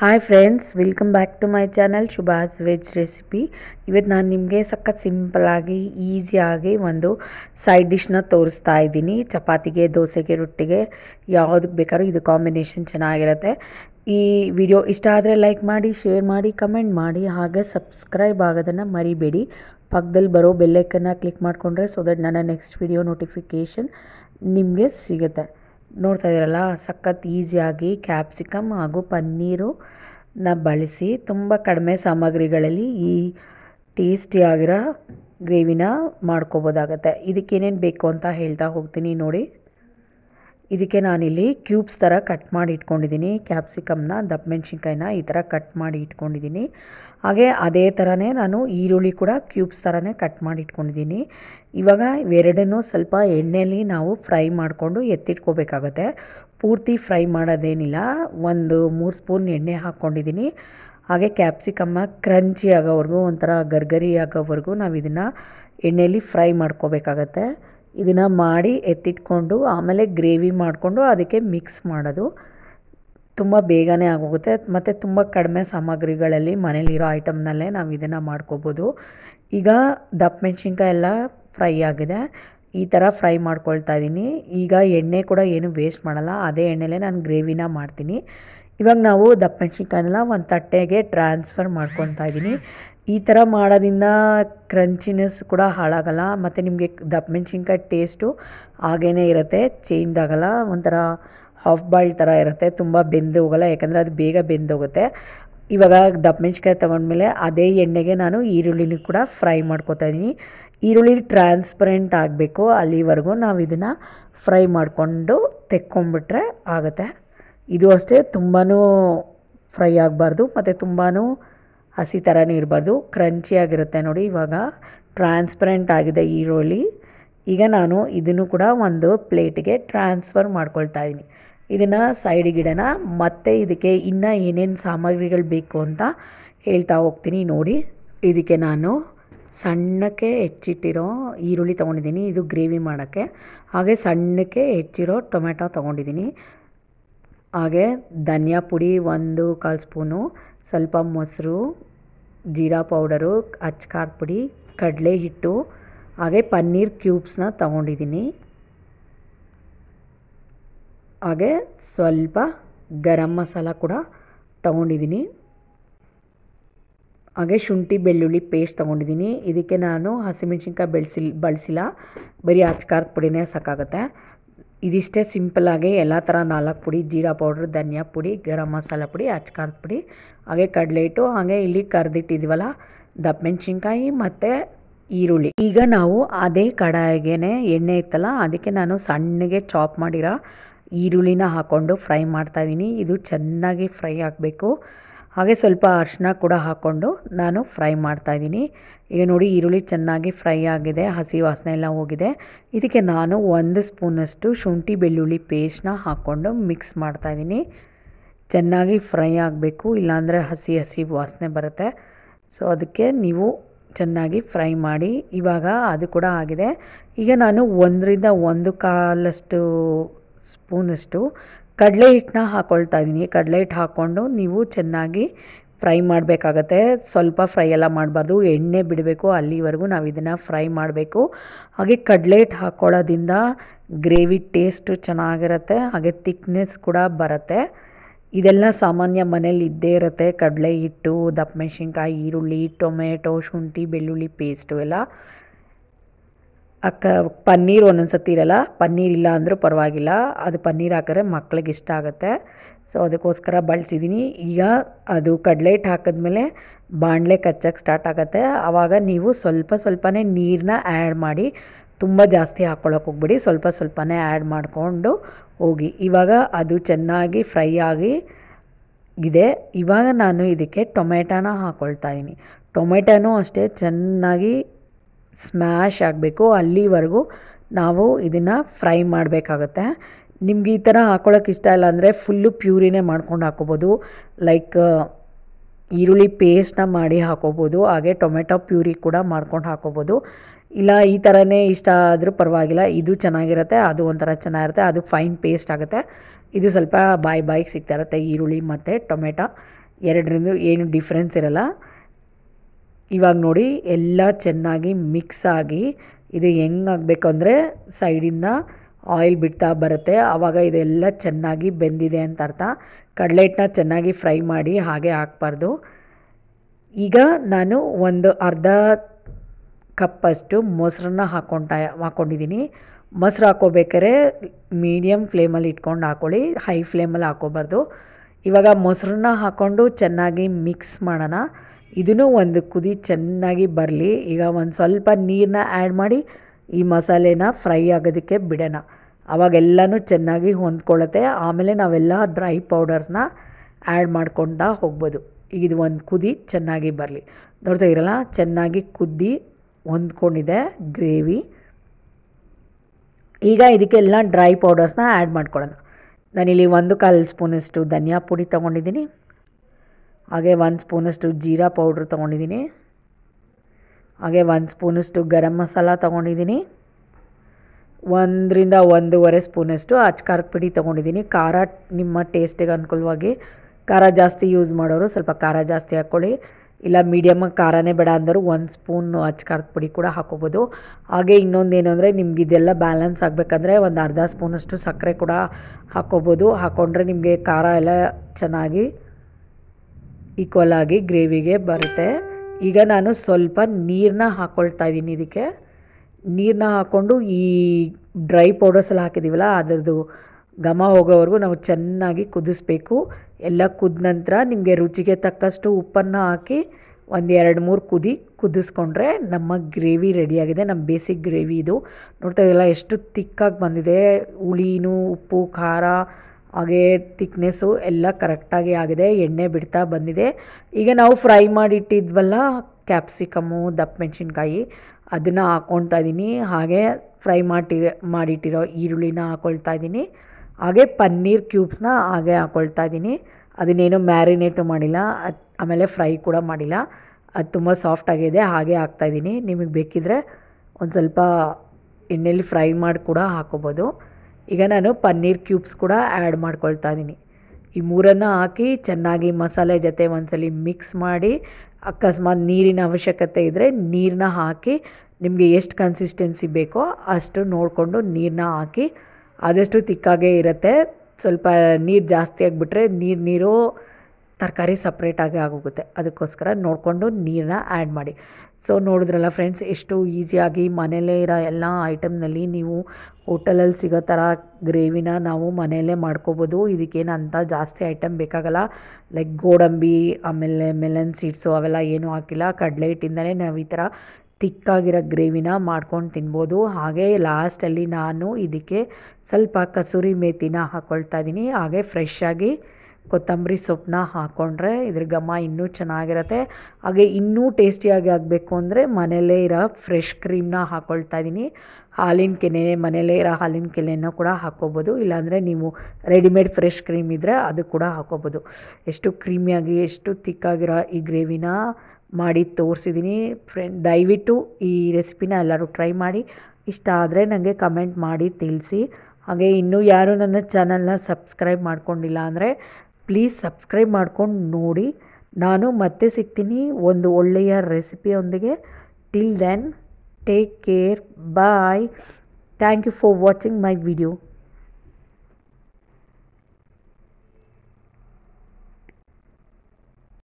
hi friends welcome back to my channel Shubha's veg recipe ಇವತ್ತು ನಾನು ನಿಮಗೆ ಸಖತ್ ಸಿಂಪಲಾಗಿ ಈಸಿಯಾಗಿ ಒಂದು ಸೈಡ್ ಡಿಶ್ನ ತೋರಿಸ್ತಾ ಇದ್ದೀನಿ ಚಪಾತಿಗೆ ದೋಸೆಗೆ ರೊಟ್ಟಿಗೆ ಯಾವುದಕ್ಕೆ ಬೇಕಾದ್ರೂ ಇದು ಕಾಂಬಿನೇಷನ್ ಚೆನ್ನಾಗಿರುತ್ತೆ ಈ ವಿಡಿಯೋ ಇಷ್ಟ ಆದರೆ ಲೈಕ್ ಮಾಡಿ ಶೇರ್ ಮಾಡಿ ಕಮೆಂಟ್ ಮಾಡಿ ಹಾಗೆ ಸಬ್ಸ್ಕ್ರೈಬ್ ಆಗೋದನ್ನು ಮರಿಬೇಡಿ ಪಕ್ಕದಲ್ಲಿ ಬರೋ ಬೆಲ್ಲೈಕನ್ನು ಕ್ಲಿಕ್ ಮಾಡಿಕೊಂಡ್ರೆ ಸೊ ದಟ್ ನನ್ನ ನೆಕ್ಸ್ಟ್ ವಿಡಿಯೋ ನೋಟಿಫಿಕೇಷನ್ ನಿಮಗೆ ಸಿಗುತ್ತೆ ನೋಡ್ತಾ ಇದ್ದೀರಲ್ಲ ಸಖತ್ ಈಸಿಯಾಗಿ ಕ್ಯಾಪ್ಸಿಕಮ್ ಹಾಗೂ ಪನ್ನೀರನ್ನ ಬಳಸಿ ತುಂಬ ಕಡಿಮೆ ಸಾಮಗ್ರಿಗಳಲ್ಲಿ ಈ ಟೇಸ್ಟಿಯಾಗಿರೋ ಗ್ರೇವಿನ ಮಾಡ್ಕೋಬೋದಾಗತ್ತೆ ಇದಕ್ಕೇನೇನು ಬೇಕು ಅಂತ ಹೇಳ್ತಾ ಹೋಗ್ತೀನಿ ನೋಡಿ ಇದಕ್ಕೆ ನಾನಿಲ್ಲಿ ಕ್ಯೂಬ್ಸ್ ಥರ ಕಟ್ ಮಾಡಿ ಇಟ್ಕೊಂಡಿದ್ದೀನಿ ಕ್ಯಾಪ್ಸಿಕಮ್ನ ದಪ್ಪ ಮೆಣಸಿನ್ಕಾಯಿನ ಈ ಥರ ಕಟ್ ಮಾಡಿ ಇಟ್ಕೊಂಡಿದ್ದೀನಿ ಹಾಗೆ ಅದೇ ಥರನೇ ನಾನು ಈರುಳ್ಳಿ ಕೂಡ ಕ್ಯೂಬ್ಸ್ ಥರನೇ ಕಟ್ ಮಾಡಿ ಇಟ್ಕೊಂಡಿದ್ದೀನಿ ಇವಾಗ ಇವೆರಡನ್ನೂ ಸ್ವಲ್ಪ ಎಣ್ಣೆಯಲ್ಲಿ ನಾವು ಫ್ರೈ ಮಾಡಿಕೊಂಡು ಎತ್ತಿಟ್ಕೋಬೇಕಾಗತ್ತೆ ಪೂರ್ತಿ ಫ್ರೈ ಮಾಡೋದೇನಿಲ್ಲ ಒಂದು ಮೂರು ಸ್ಪೂನ್ ಎಣ್ಣೆ ಹಾಕ್ಕೊಂಡಿದ್ದೀನಿ ಹಾಗೆ ಕ್ಯಾಪ್ಸಿಕಮ್ಮ ಕ್ರಂಚಿ ಆಗೋವರೆಗೂ ಒಂಥರ ಗರ್ಗರಿ ಆಗೋವರೆಗೂ ನಾವು ಇದನ್ನು ಎಣ್ಣೆಯಲ್ಲಿ ಫ್ರೈ ಮಾಡ್ಕೋಬೇಕಾಗತ್ತೆ ಇದನ್ನು ಮಾಡಿ ಎತ್ತಿಟ್ಕೊಂಡು ಆಮೇಲೆ ಗ್ರೇವಿ ಮಾಡಿಕೊಂಡು ಅದಕ್ಕೆ ಮಿಕ್ಸ್ ಮಾಡೋದು ತುಂಬ ಬೇಗನೆ ಆಗೋಗುತ್ತೆ ಮತ್ತು ತುಂಬ ಕಡಿಮೆ ಸಾಮಗ್ರಿಗಳಲ್ಲಿ ಮನೇಲಿರೋ ಐಟಮ್ನಲ್ಲೇ ನಾವು ಇದನ್ನು ಮಾಡ್ಕೋಬೋದು ಈಗ ದಪ್ಪ ಮೆಣಸಿನ್ಕಾಯಿ ಎಲ್ಲ ಫ್ರೈ ಆಗಿದೆ ಈ ಥರ ಫ್ರೈ ಮಾಡ್ಕೊಳ್ತಾ ಇದ್ದೀನಿ ಈಗ ಎಣ್ಣೆ ಕೂಡ ಏನು ವೇಸ್ಟ್ ಮಾಡಲ್ಲ ಅದೇ ಎಣ್ಣೆಲೇ ನಾನು ಗ್ರೇವಿನ ಮಾಡ್ತೀನಿ ಇವಾಗ ನಾವು ದಪ್ಪ ಮೆಣಸಿನ್ಕಾಯಿನೆಲ್ಲ ಒಂದು ತಟ್ಟೆಗೆ ಟ್ರಾನ್ಸ್ಫರ್ ಮಾಡ್ಕೊತಾ ಇದ್ದೀನಿ ಈ ಥರ ಮಾಡೋದ್ರಿಂದ ಕ್ರಂಚಿನೆಸ್ ಕೂಡ ಹಾಳಾಗಲ್ಲ ಮತ್ತು ನಿಮಗೆ ದಪ್ಪ ಮೆಣಸಿನ್ಕಾಯಿ ಟೇಸ್ಟು ಹಾಗೇ ಇರುತ್ತೆ ಚೇಂಜ್ ಆಗೋಲ್ಲ ಒಂಥರ ಹಾಫ್ ಬಾಯ್ಲ್ ಥರ ಇರುತ್ತೆ ತುಂಬ ಬೆಂದು ಹೋಗಲ್ಲ ಯಾಕಂದರೆ ಅದು ಬೇಗ ಬೆಂದೋಗುತ್ತೆ ಇವಾಗ ದಪ್ಪ ಮೆಣಸಿನ್ಕಾಯಿ ತೊಗೊಂಡ್ಮೇಲೆ ಅದೇ ಎಣ್ಣೆಗೆ ನಾನು ಈರುಳ್ಳಿನ ಕೂಡ ಫ್ರೈ ಮಾಡ್ಕೊತಾ ಇದ್ದೀನಿ ಈರುಳ್ಳಿ ಟ್ರಾನ್ಸ್ಪರೆಂಟ್ ಆಗಬೇಕು ಅಲ್ಲಿವರೆಗೂ ನಾವು ಇದನ್ನು ಫ್ರೈ ಮಾಡಿಕೊಂಡು ತೆಕ್ಕೊಂಡ್ಬಿಟ್ರೆ ಆಗುತ್ತೆ ಇದು ಅಷ್ಟೇ ತುಂಬಾ ಫ್ರೈ ಆಗಬಾರ್ದು ಮತ್ತು ತುಂಬಾ ಹಸಿ ಥರನೂ ಇರಬಾರ್ದು ಕ್ರಂಚಿಯಾಗಿರುತ್ತೆ ನೋಡಿ ಇವಾಗ ಟ್ರಾನ್ಸ್ಪರೆಂಟ್ ಆಗಿದೆ ಈರುಳ್ಳಿ ಈಗ ನಾನು ಇದನ್ನು ಕೂಡ ಒಂದು ಪ್ಲೇಟಿಗೆ ಟ್ರಾನ್ಸ್ಫರ್ ಮಾಡ್ಕೊಳ್ತಾ ಇದ್ದೀನಿ ಇದನ್ನು ಗಿಡನ ಮತ್ತೆ ಇದಕ್ಕೆ ಇನ್ನೂ ಏನೇನು ಸಾಮಗ್ರಿಗಳು ಬೇಕು ಅಂತ ಹೇಳ್ತಾ ಹೋಗ್ತೀನಿ ನೋಡಿ ಇದಕ್ಕೆ ನಾನು ಸಣ್ಣಕ್ಕೆ ಹೆಚ್ಚಿಟ್ಟಿರೋ ಈರುಳ್ಳಿ ತೊಗೊಂಡಿದ್ದೀನಿ ಇದು ಗ್ರೇವಿ ಮಾಡೋಕ್ಕೆ ಹಾಗೆ ಸಣ್ಣಕ್ಕೆ ಹೆಚ್ಚಿರೋ ಟೊಮೆಟೊ ತೊಗೊಂಡಿದ್ದೀನಿ ಹಾಗೆ ಧನಿಯಾ ಪುಡಿ ಒಂದು ಕಾಲು ಸ್ಪೂನು ಸ್ವಲ್ಪ ಮೊಸರು ಜೀರಾ ಪೌಡರು ಅಚ್ ಪುಡಿ ಕಡಲೆ ಹಿಟ್ಟು ಹಾಗೆ ಪನ್ನೀರ್ ಕ್ಯೂಬ್ಸ್ನ ತಗೊಂಡಿದ್ದೀನಿ ಹಾಗೇ ಸ್ವಲ್ಪ ಗರಂ ಮಸಾಲ ಕೂಡ ತಗೊಂಡಿದ್ದೀನಿ ಹಾಗೆ ಶುಂಠಿ ಬೆಳ್ಳುಳ್ಳಿ ಪೇಸ್ಟ್ ತೊಗೊಂಡಿದ್ದೀನಿ ಇದಕ್ಕೆ ನಾನು ಹಸಿಮೆಣ್ಸಿನ್ಕಾಯಿ ಬೆಳೆಸಿಲ್ ಬಳಸಿಲ್ಲ ಬರೀ ಅಚ್ಕಾರದ ಪುಡಿನೇ ಸಾಕಾಗುತ್ತೆ ಇದಿಷ್ಟೇ ಸಿಂಪಲ್ಲಾಗಿ ಎಲ್ಲ ಥರ ನಾಲ್ಕು ಪುಡಿ ಜೀರಾ ಪೌಡ್ರ್ ಧನಿಯಾ ಪುಡಿ ಗರಂ ಮಸಾಲ ಪುಡಿ ಅಚ್ಕಾರದ ಪುಡಿ ಹಾಗೆ ಕಡಲೆ ಇಟ್ಟು ಹಾಗೆ ಇಲ್ಲಿ ಕರೆದಿಟ್ಟಿದ್ವಲ್ಲ ದಪ್ಪ ಮೆಣಸಿನ್ಕಾಯಿ ಮತ್ತು ಈರುಳ್ಳಿ ಈಗ ನಾವು ಅದೇ ಕಡಾಯಿಗೆ ಎಣ್ಣೆ ಇತ್ತಲ್ಲ ಅದಕ್ಕೆ ನಾನು ಸಣ್ಣಗೆ ಚಾಪ್ ಮಾಡಿರೋ ಈರುಳ್ಳಿನ ಹಾಕ್ಕೊಂಡು ಫ್ರೈ ಮಾಡ್ತಾಯಿದ್ದೀನಿ ಇದು ಚೆನ್ನಾಗಿ ಫ್ರೈ ಆಗಬೇಕು ಹಾಗೆ ಸ್ವಲ್ಪ ಅರಿಶಿನ ಕೂಡ ಹಾಕ್ಕೊಂಡು ನಾನು ಫ್ರೈ ಮಾಡ್ತಾಯಿದ್ದೀನಿ ಈಗ ನೋಡಿ ಈರುಳ್ಳಿ ಚೆನ್ನಾಗಿ ಫ್ರೈ ಆಗಿದೆ ಹಸಿ ವಾಸನೆ ಎಲ್ಲ ಹೋಗಿದೆ ಇದಕ್ಕೆ ನಾನು ಒಂದು ಸ್ಪೂನಷ್ಟು ಶುಂಠಿ ಬೆಳ್ಳುಳ್ಳಿ ಪೇಸ್ಟ್ನ ಹಾಕ್ಕೊಂಡು ಮಿಕ್ಸ್ ಮಾಡ್ತಾಯಿದ್ದೀನಿ ಚೆನ್ನಾಗಿ ಫ್ರೈ ಆಗಬೇಕು ಇಲ್ಲಾಂದರೆ ಹಸಿ ಹಸಿ ವಾಸನೆ ಬರುತ್ತೆ ಸೊ ಅದಕ್ಕೆ ನೀವು ಚೆನ್ನಾಗಿ ಫ್ರೈ ಮಾಡಿ ಇವಾಗ ಅದು ಕೂಡ ಆಗಿದೆ ಈಗ ನಾನು ಒಂದರಿಂದ ಒಂದು ಕಾಲಷ್ಟು ಸ್ಪೂನಷ್ಟು ಕಡಲೆ ಹಿಟ್ಟನ್ನ ಹಾಕ್ಕೊಳ್ತಾ ಇದ್ದೀನಿ ಕಡಲೆ ಹಿಟ್ಟು ಹಾಕ್ಕೊಂಡು ನೀವು ಚೆನ್ನಾಗಿ ಫ್ರೈ ಮಾಡಬೇಕಾಗತ್ತೆ ಸ್ವಲ್ಪ ಫ್ರೈ ಎಲ್ಲ ಮಾಡಬಾರ್ದು ಎಣ್ಣೆ ಬಿಡಬೇಕು ಅಲ್ಲಿವರೆಗೂ ನಾವು ಇದನ್ನು ಫ್ರೈ ಮಾಡಬೇಕು ಹಾಗೆ ಕಡಲೆ ಹಿಟ್ಟು ಹಾಕ್ಕೊಳ್ಳೋದ್ರಿಂದ ಗ್ರೇವಿ ಟೇಸ್ಟು ಚೆನ್ನಾಗಿರುತ್ತೆ ಹಾಗೆ ತಿಕ್ನೆಸ್ ಕೂಡ ಬರುತ್ತೆ ಇದೆಲ್ಲ ಸಾಮಾನ್ಯ ಮನೇಲಿ ಇದ್ದೇ ಇರುತ್ತೆ ಕಡಲೆ ಹಿಟ್ಟು ದಪ್ಪ ಮೆಣಸಿನ್ಕಾಯಿ ಈರುಳ್ಳಿ ಟೊಮೆಟೊ ಶುಂಠಿ ಬೆಳ್ಳುಳ್ಳಿ ಪೇಸ್ಟು ಎಲ್ಲ ಅಕ್ಕ ಪನ್ನೀರ್ ಒಂದೊಂದು ಸತಿ ಇರಲ್ಲ ಪನ್ನೀರ್ ಇಲ್ಲ ಅಂದರೂ ಪರವಾಗಿಲ್ಲ ಅದು ಪನ್ನೀರ್ ಹಾಕಿದ್ರೆ ಮಕ್ಳಿಗೆ ಇಷ್ಟ ಆಗುತ್ತೆ ಸೊ ಅದಕ್ಕೋಸ್ಕರ ಬಳಸಿದ್ದೀನಿ ಈಗ ಅದು ಕಡಲೆ ಇಟ್ಟು ಹಾಕಿದ್ಮೇಲೆ ಬಾಣಲೆ ಕಚ್ಚಕ್ಕೆ ಸ್ಟಾರ್ಟ್ ಆಗುತ್ತೆ ಆವಾಗ ನೀವು ಸ್ವಲ್ಪ ಸ್ವಲ್ಪನೇ ನೀರನ್ನ ಆ್ಯಡ್ ಮಾಡಿ ತುಂಬ ಜಾಸ್ತಿ ಹಾಕ್ಕೊಳ್ಳೋಕೆ ಹೋಗ್ಬಿಡಿ ಸ್ವಲ್ಪ ಸ್ವಲ್ಪನೇ ಆ್ಯಡ್ ಮಾಡಿಕೊಂಡು ಹೋಗಿ ಇವಾಗ ಅದು ಚೆನ್ನಾಗಿ ಫ್ರೈ ಆಗಿ ಇದೆ ಇವಾಗ ನಾನು ಇದಕ್ಕೆ ಟೊಮೆಟೊನ ಹಾಕ್ಕೊಳ್ತಾ ಇದ್ದೀನಿ ಟೊಮೆಟೊನೂ ಅಷ್ಟೇ ಚೆನ್ನಾಗಿ ಸ್ಮ್ಯಾಶ್ ಆಗಬೇಕು ಅಲ್ಲಿವರೆಗೂ ನಾವು ಇದನ್ನು ಫ್ರೈ ಮಾಡಬೇಕಾಗತ್ತೆ ನಿಮ್ಗೆ ಈ ಥರ ಹಾಕೊಳ್ಳೋಕೆ ಇಷ್ಟ ಇಲ್ಲ ಅಂದರೆ ಫುಲ್ಲು ಪ್ಯೂರಿನೇ ಮಾಡ್ಕೊಂಡು ಹಾಕೋಬೋದು ಲೈಕ್ ಈರುಳ್ಳಿ ಪೇಸ್ಟ್ನ ಮಾಡಿ ಹಾಕೋಬೋದು ಹಾಗೆ ಟೊಮೆಟೊ ಪ್ಯೂರಿ ಕೂಡ ಮಾಡ್ಕೊಂಡು ಹಾಕೋಬೋದು ಇಲ್ಲ ಈ ಥರನೇ ಇಷ್ಟ ಆದರೂ ಪರವಾಗಿಲ್ಲ ಇದು ಚೆನ್ನಾಗಿರುತ್ತೆ ಅದು ಒಂಥರ ಚೆನ್ನಾಗಿರುತ್ತೆ ಅದು ಫೈನ್ ಪೇಸ್ಟ್ ಆಗುತ್ತೆ ಇದು ಸ್ವಲ್ಪ ಬಾಯಿ ಬಾಯಿಗೆ ಸಿಗ್ತಾ ಇರುತ್ತೆ ಈರುಳ್ಳಿ ಮತ್ತು ಟೊಮೆಟೊ ಎರಡರಿಂದ ಏನು ಡಿಫ್ರೆನ್ಸ್ ಇರೋಲ್ಲ ಇವಾಗ ನೋಡಿ ಎಲ್ಲ ಚೆನ್ನಾಗಿ ಮಿಕ್ಸ್ ಆಗಿ ಇದು ಹೆಂಗಾಗಬೇಕು ಅಂದರೆ ಸೈಡಿಂದ ಆಯಿಲ್ ಬಿಡ್ತಾ ಬರುತ್ತೆ ಆವಾಗ ಇದೆಲ್ಲ ಚೆನ್ನಾಗಿ ಬೆಂದಿದೆ ಅಂತ ಅರ್ಥ ಹಿಟ್ಟನ್ನ ಚೆನ್ನಾಗಿ ಫ್ರೈ ಮಾಡಿ ಹಾಗೆ ಹಾಕ್ಬಾರ್ದು ಈಗ ನಾನು ಒಂದು ಅರ್ಧ ಕಪ್ಪಷ್ಟು ಮೊಸರನ್ನ ಹಾಕ್ಕೊಂಡ ಹಾಕ್ಕೊಂಡಿದ್ದೀನಿ ಮೊಸರು ಹಾಕೋಬೇಕಾರೆ ಮೀಡಿಯಮ್ ಫ್ಲೇಮಲ್ಲಿ ಇಟ್ಕೊಂಡು ಹಾಕ್ಕೊಳ್ಳಿ ಹೈ ಫ್ಲೇಮಲ್ಲಿ ಹಾಕೋಬಾರ್ದು ಇವಾಗ ಮೊಸರನ್ನ ಹಾಕ್ಕೊಂಡು ಚೆನ್ನಾಗಿ ಮಿಕ್ಸ್ ಮಾಡೋಣ ಇದನ್ನು ಒಂದು ಕುದಿ ಚೆನ್ನಾಗಿ ಬರಲಿ ಈಗ ಒಂದು ಸ್ವಲ್ಪ ನೀರನ್ನ ಆ್ಯಡ್ ಮಾಡಿ ಈ ಮಸಾಲೆನ ಫ್ರೈ ಆಗೋದಕ್ಕೆ ಬಿಡೋಣ ಅವಾಗೆಲ್ಲನೂ ಚೆನ್ನಾಗಿ ಹೊಂದ್ಕೊಳ್ಳುತ್ತೆ ಆಮೇಲೆ ನಾವೆಲ್ಲ ಡ್ರೈ ಪೌಡರ್ಸ್ನ ಆ್ಯಡ್ ಮಾಡ್ಕೊಂಡ ಹೋಗ್ಬೋದು ಈಗ ಇದು ಒಂದು ಕುದಿ ಚೆನ್ನಾಗಿ ಬರಲಿ ನೋಡ್ತಾ ಇರಲ್ಲ ಚೆನ್ನಾಗಿ ಕುದ್ದಿ ಹೊಂದ್ಕೊಂಡಿದೆ ಗ್ರೇವಿ ಈಗ ಇದಕ್ಕೆಲ್ಲ ಡ್ರೈ ಪೌಡರ್ಸ್ನ ಆ್ಯಡ್ ಮಾಡ್ಕೊಳ್ಳೋಣ ನಾನಿಲ್ಲಿ ಒಂದು ಕಾಲು ಸ್ಪೂನಷ್ಟು ಧನಿಯಾ ಪುಡಿ ತೊಗೊಂಡಿದ್ದೀನಿ ಹಾಗೆ ಒಂದು ಸ್ಪೂನಷ್ಟು ಜೀರಾ ಪೌಡ್ರ್ ತೊಗೊಂಡಿದ್ದೀನಿ ಹಾಗೆ ಒಂದು ಸ್ಪೂನಷ್ಟು ಗರಂ ಮಸಾಲ ತೊಗೊಂಡಿದ್ದೀನಿ ಒಂದರಿಂದ ಒಂದೂವರೆ ಸ್ಪೂನಷ್ಟು ಅಚ್ಕಾರ ಪುಡಿ ತೊಗೊಂಡಿದ್ದೀನಿ ಖಾರ ನಿಮ್ಮ ಟೇಸ್ಟಿಗೆ ಅನುಕೂಲವಾಗಿ ಖಾರ ಜಾಸ್ತಿ ಯೂಸ್ ಮಾಡೋರು ಸ್ವಲ್ಪ ಖಾರ ಜಾಸ್ತಿ ಹಾಕ್ಕೊಳ್ಳಿ ಇಲ್ಲ ಮೀಡಿಯಮ್ ಖಾರನೇ ಬೇಡ ಅಂದರೂ ಒಂದು ಸ್ಪೂನ್ ಅಚ್ಕಾರದ ಪುಡಿ ಕೂಡ ಹಾಕೋಬೋದು ಹಾಗೆ ಏನು ಅಂದರೆ ನಿಮ್ಗೆ ಇದೆಲ್ಲ ಬ್ಯಾಲೆನ್ಸ್ ಆಗಬೇಕಂದ್ರೆ ಒಂದು ಅರ್ಧ ಸ್ಪೂನಷ್ಟು ಸಕ್ಕರೆ ಕೂಡ ಹಾಕೋಬೋದು ಹಾಕ್ಕೊಂಡ್ರೆ ನಿಮಗೆ ಖಾರ ಎಲ್ಲ ಚೆನ್ನಾಗಿ ಈಕ್ವಲ್ ಆಗಿ ಗ್ರೇವಿಗೆ ಬರುತ್ತೆ ಈಗ ನಾನು ಸ್ವಲ್ಪ ನೀರನ್ನ ಹಾಕ್ಕೊಳ್ತಾ ಇದ್ದೀನಿ ಇದಕ್ಕೆ ನೀರನ್ನ ಹಾಕ್ಕೊಂಡು ಈ ಡ್ರೈ ಪೌಡರ್ಸ್ ಎಲ್ಲ ಹಾಕಿದ್ದೀವಲ್ಲ ಅದರದ್ದು ಘಮ ಹೋಗೋವರೆಗೂ ನಾವು ಚೆನ್ನಾಗಿ ಕುದಿಸ್ಬೇಕು ಎಲ್ಲ ಕುದ ನಂತರ ನಿಮಗೆ ರುಚಿಗೆ ತಕ್ಕಷ್ಟು ಉಪ್ಪನ್ನು ಹಾಕಿ ಒಂದು ಎರಡು ಮೂರು ಕುದಿ ಕುದಿಸ್ಕೊಂಡ್ರೆ ನಮ್ಮ ಗ್ರೇವಿ ರೆಡಿಯಾಗಿದೆ ನಮ್ಮ ಬೇಸಿಕ್ ಗ್ರೇವಿ ಇದು ನೋಡ್ತಾ ಇದ್ದಲ್ಲ ಎಷ್ಟು ತಿಕ್ಕಾಗಿ ಬಂದಿದೆ ಹುಳಿನೂ ಉಪ್ಪು ಖಾರ ಹಾಗೇ ತಿಕ್ನೆಸ್ಸು ಎಲ್ಲ ಕರೆಕ್ಟಾಗಿ ಆಗಿದೆ ಎಣ್ಣೆ ಬಿಡ್ತಾ ಬಂದಿದೆ ಈಗ ನಾವು ಫ್ರೈ ಮಾಡಿಟ್ಟಿದ್ವಲ್ಲ ಕ್ಯಾಪ್ಸಿಕಮ್ಮು ದಪ್ಪ ಮೆಣಸಿನ್ಕಾಯಿ ಅದನ್ನು ಹಾಕ್ಕೊಳ್ತಾ ಇದ್ದೀನಿ ಹಾಗೆ ಫ್ರೈ ಮಾಡಿ ಮಾಡಿಟ್ಟಿರೋ ಈರುಳ್ಳಿನ ಹಾಕೊಳ್ತಾ ಇದ್ದೀನಿ ಹಾಗೆ ಪನ್ನೀರ್ ಕ್ಯೂಬ್ಸ್ನ ಹಾಗೆ ಹಾಕೊಳ್ತಾ ಇದ್ದೀನಿ ಅದನ್ನೇನು ಮ್ಯಾರಿನೇಟು ಮಾಡಿಲ್ಲ ಆಮೇಲೆ ಫ್ರೈ ಕೂಡ ಮಾಡಿಲ್ಲ ಅದು ತುಂಬ ಸಾಫ್ಟಾಗಿದೆ ಹಾಗೆ ಹಾಕ್ತಾಯಿದ್ದೀನಿ ನಿಮಗೆ ಬೇಕಿದ್ರೆ ಒಂದು ಸ್ವಲ್ಪ ಎಣ್ಣೆಯಲ್ಲಿ ಫ್ರೈ ಮಾಡಿ ಕೂಡ ಹಾಕೋಬೋದು ಈಗ ನಾನು ಪನ್ನೀರ್ ಕ್ಯೂಬ್ಸ್ ಕೂಡ ಆ್ಯಡ್ ಮಾಡ್ಕೊಳ್ತಾ ಇದ್ದೀನಿ ಈ ಮೂರನ್ನು ಹಾಕಿ ಚೆನ್ನಾಗಿ ಮಸಾಲೆ ಜೊತೆ ಒಂದ್ಸಲಿ ಮಿಕ್ಸ್ ಮಾಡಿ ಅಕಸ್ಮಾತ್ ನೀರಿನ ಅವಶ್ಯಕತೆ ಇದ್ದರೆ ನೀರನ್ನ ಹಾಕಿ ನಿಮಗೆ ಎಷ್ಟು ಕನ್ಸಿಸ್ಟೆನ್ಸಿ ಬೇಕೋ ಅಷ್ಟು ನೋಡಿಕೊಂಡು ನೀರನ್ನ ಹಾಕಿ ಆದಷ್ಟು ತಿಕ್ಕಾಗೇ ಇರುತ್ತೆ ಸ್ವಲ್ಪ ನೀರು ಜಾಸ್ತಿ ಆಗಿಬಿಟ್ರೆ ನೀರು ನೀರು ತರಕಾರಿ ಸಪ್ರೇಟಾಗಿ ಆಗೋಗುತ್ತೆ ಅದಕ್ಕೋಸ್ಕರ ನೋಡಿಕೊಂಡು ನೀರನ್ನ ಆ್ಯಡ್ ಮಾಡಿ ಸೊ ನೋಡಿದ್ರಲ್ಲ ಫ್ರೆಂಡ್ಸ್ ಎಷ್ಟು ಈಸಿಯಾಗಿ ಮನೆಯಲ್ಲೇ ಇರೋ ಎಲ್ಲ ಐಟಮ್ನಲ್ಲಿ ನೀವು ಹೋಟೆಲಲ್ಲಿ ಸಿಗೋ ಥರ ಗ್ರೇವಿನ ನಾವು ಮನೆಯಲ್ಲೇ ಮಾಡ್ಕೋಬೋದು ಇದಕ್ಕೇನು ಅಂತ ಜಾಸ್ತಿ ಐಟಮ್ ಬೇಕಾಗಲ್ಲ ಲೈಕ್ ಗೋಡಂಬಿ ಆಮೇಲೆ ಮೆಲನ್ ಸೀಡ್ಸು ಅವೆಲ್ಲ ಏನೂ ಹಾಕಿಲ್ಲ ಕಡಲೆ ಹಿಟ್ಟಿಂದಲೇ ನಾವು ಈ ಥರ ತಿಕ್ಕಾಗಿರೋ ಗ್ರೇವಿನ ಮಾಡ್ಕೊಂಡು ತಿನ್ಬೋದು ಹಾಗೆ ಲಾಸ್ಟಲ್ಲಿ ನಾನು ಇದಕ್ಕೆ ಸ್ವಲ್ಪ ಕಸೂರಿ ಮೇಥಿನ ಹಾಕ್ಕೊಳ್ತಾ ಇದ್ದೀನಿ ಹಾಗೆ ಫ್ರೆಶ್ ಆಗಿ ಕೊತ್ತಂಬರಿ ಸೊಪ್ಪನ್ನ ಹಾಕ್ಕೊಂಡ್ರೆ ಇದ್ರ ಘಮ ಇನ್ನೂ ಚೆನ್ನಾಗಿರುತ್ತೆ ಹಾಗೆ ಇನ್ನೂ ಟೇಸ್ಟಿಯಾಗಿ ಆಗಬೇಕು ಅಂದರೆ ಮನೆಯಲ್ಲೇ ಇರೋ ಫ್ರೆಶ್ ಕ್ರೀಮ್ನ ಹಾಕ್ಕೊಳ್ತಾ ಇದ್ದೀನಿ ಹಾಲಿನ ಕೆನೆ ಮನೆಯಲ್ಲೇ ಇರೋ ಹಾಲಿನ ಕೆನೆಯನ್ನು ಕೂಡ ಹಾಕ್ಕೋಬೋದು ಇಲ್ಲಾಂದರೆ ನೀವು ರೆಡಿಮೇಡ್ ಫ್ರೆಶ್ ಕ್ರೀಮ್ ಇದ್ದರೆ ಅದು ಕೂಡ ಹಾಕ್ಕೋಬೋದು ಎಷ್ಟು ಕ್ರೀಮಿಯಾಗಿ ಎಷ್ಟು ತಿಕ್ಕಾಗಿರೋ ಈ ಗ್ರೇವಿನ ಮಾಡಿ ತೋರಿಸಿದ್ದೀನಿ ಫ್ರೆಂಡ್ ದಯವಿಟ್ಟು ಈ ರೆಸಿಪಿನ ಎಲ್ಲರೂ ಟ್ರೈ ಮಾಡಿ ಇಷ್ಟ ಆದರೆ ನನಗೆ ಕಮೆಂಟ್ ಮಾಡಿ ತಿಳಿಸಿ ಹಾಗೆ ಇನ್ನೂ ಯಾರೂ ನನ್ನ ಚಾನಲ್ನ ಸಬ್ಸ್ಕ್ರೈಬ್ ಮಾಡ್ಕೊಂಡಿಲ್ಲ ಅಂದರೆ ಪ್ಲೀಸ್ ಸಬ್ಸ್ಕ್ರೈಬ್ ಮಾಡ್ಕೊಂಡು ನೋಡಿ ನಾನು ಮತ್ತೆ ಸಿಗ್ತೀನಿ ಒಂದು ಒಳ್ಳೆಯ ರೆಸಿಪಿಯೊಂದಿಗೆ till then take care bye thank you for watching my video